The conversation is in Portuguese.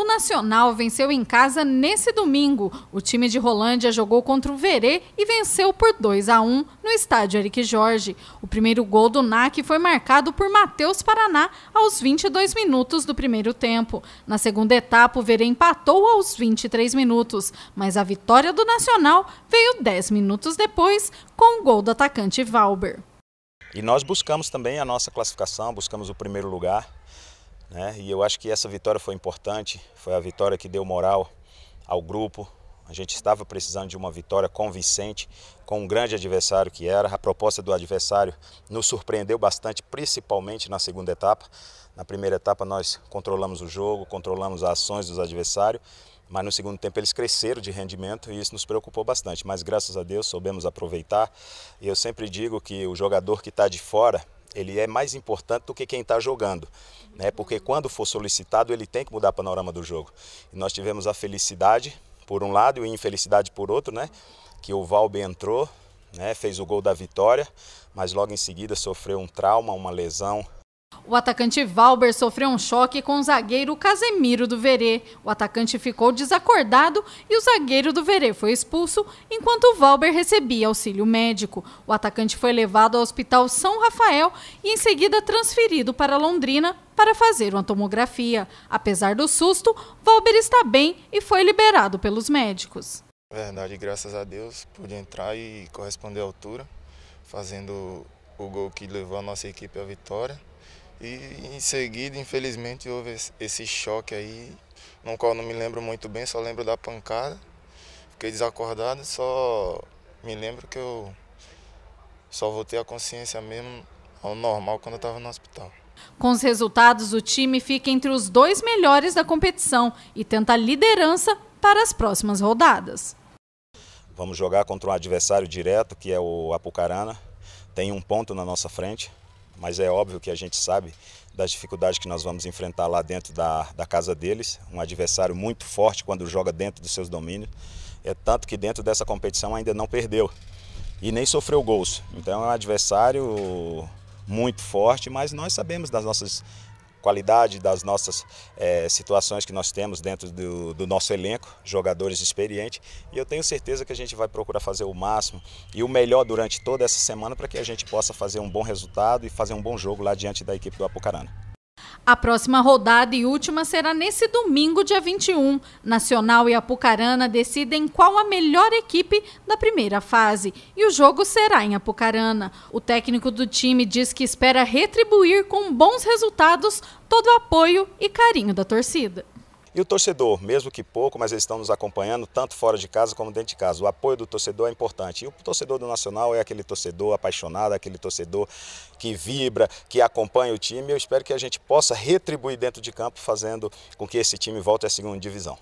O Nacional venceu em casa nesse domingo. O time de Rolândia jogou contra o Verê e venceu por 2 a 1 no estádio Eric Jorge. O primeiro gol do NAC foi marcado por Matheus Paraná aos 22 minutos do primeiro tempo. Na segunda etapa, o Verê empatou aos 23 minutos, mas a vitória do Nacional veio 10 minutos depois com o gol do atacante Valber. E nós buscamos também a nossa classificação, buscamos o primeiro lugar. Né? E eu acho que essa vitória foi importante, foi a vitória que deu moral ao grupo. A gente estava precisando de uma vitória convincente, com um grande adversário que era. A proposta do adversário nos surpreendeu bastante, principalmente na segunda etapa. Na primeira etapa nós controlamos o jogo, controlamos as ações dos adversários, mas no segundo tempo eles cresceram de rendimento e isso nos preocupou bastante. Mas graças a Deus soubemos aproveitar. E eu sempre digo que o jogador que está de fora, ele é mais importante do que quem está jogando, né? Porque uhum. quando for solicitado, ele tem que mudar o panorama do jogo. E nós tivemos a felicidade por um lado e a infelicidade por outro, né? Que o Valbe entrou, né? Fez o gol da vitória, mas logo em seguida sofreu um trauma, uma lesão o atacante Valber sofreu um choque com o zagueiro Casemiro do Verê. O atacante ficou desacordado e o zagueiro do Verê foi expulso, enquanto Valber recebia auxílio médico. O atacante foi levado ao Hospital São Rafael e em seguida transferido para Londrina para fazer uma tomografia. Apesar do susto, Valber está bem e foi liberado pelos médicos. É verdade, graças a Deus, pude entrar e corresponder à altura, fazendo o gol que levou a nossa equipe à vitória. E em seguida, infelizmente, houve esse choque aí, no qual não me lembro muito bem, só lembro da pancada. Fiquei desacordado, só me lembro que eu só voltei à consciência mesmo ao normal quando eu estava no hospital. Com os resultados, o time fica entre os dois melhores da competição e tenta a liderança para as próximas rodadas. Vamos jogar contra um adversário direto, que é o Apucarana tem um ponto na nossa frente, mas é óbvio que a gente sabe das dificuldades que nós vamos enfrentar lá dentro da, da casa deles, um adversário muito forte quando joga dentro dos seus domínios, é tanto que dentro dessa competição ainda não perdeu e nem sofreu gols. Então é um adversário muito forte, mas nós sabemos das nossas qualidade das nossas é, situações que nós temos dentro do, do, nosso elenco, jogadores experientes, e eu tenho certeza que a gente vai procurar fazer o máximo e o melhor durante toda essa semana para que a gente possa fazer um bom resultado e fazer um bom jogo lá diante da equipe do Apucarana. A próxima rodada e última será nesse domingo, dia 21. Nacional e Apucarana decidem qual a melhor equipe da primeira fase e o jogo será em Apucarana. O técnico do time diz que espera retribuir com bons resultados todo o apoio e carinho da torcida. E o torcedor, mesmo que pouco, mas eles estão nos acompanhando tanto fora de casa como dentro de casa. O apoio do torcedor é importante. E o torcedor do Nacional é aquele torcedor apaixonado, aquele torcedor que vibra, que acompanha o time. Eu espero que a gente possa retribuir dentro de campo, fazendo com que esse time volte à segunda divisão.